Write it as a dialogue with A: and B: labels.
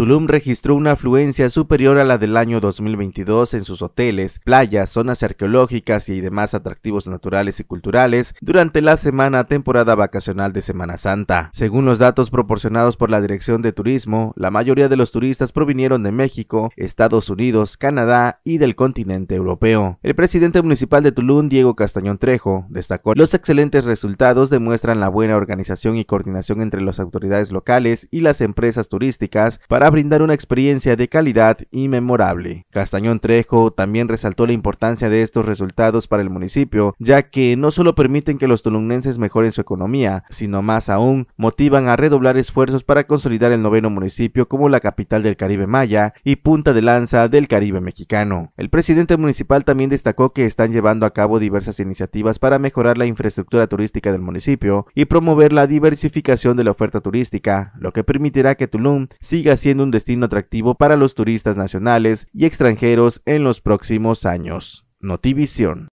A: Tulum registró una afluencia superior a la del año 2022 en sus hoteles, playas, zonas arqueológicas y demás atractivos naturales y culturales durante la semana temporada vacacional de Semana Santa. Según los datos proporcionados por la Dirección de Turismo, la mayoría de los turistas provinieron de México, Estados Unidos, Canadá y del continente europeo. El presidente municipal de Tulum, Diego Castañón Trejo, destacó los excelentes resultados demuestran la buena organización y coordinación entre las autoridades locales y las empresas turísticas para brindar una experiencia de calidad y Castañón Trejo también resaltó la importancia de estos resultados para el municipio, ya que no solo permiten que los tulumenses mejoren su economía, sino más aún motivan a redoblar esfuerzos para consolidar el noveno municipio como la capital del Caribe Maya y punta de lanza del Caribe mexicano. El presidente municipal también destacó que están llevando a cabo diversas iniciativas para mejorar la infraestructura turística del municipio y promover la diversificación de la oferta turística, lo que permitirá que Tulum siga siendo un destino atractivo para los turistas
B: nacionales y extranjeros en los próximos años. Notivision.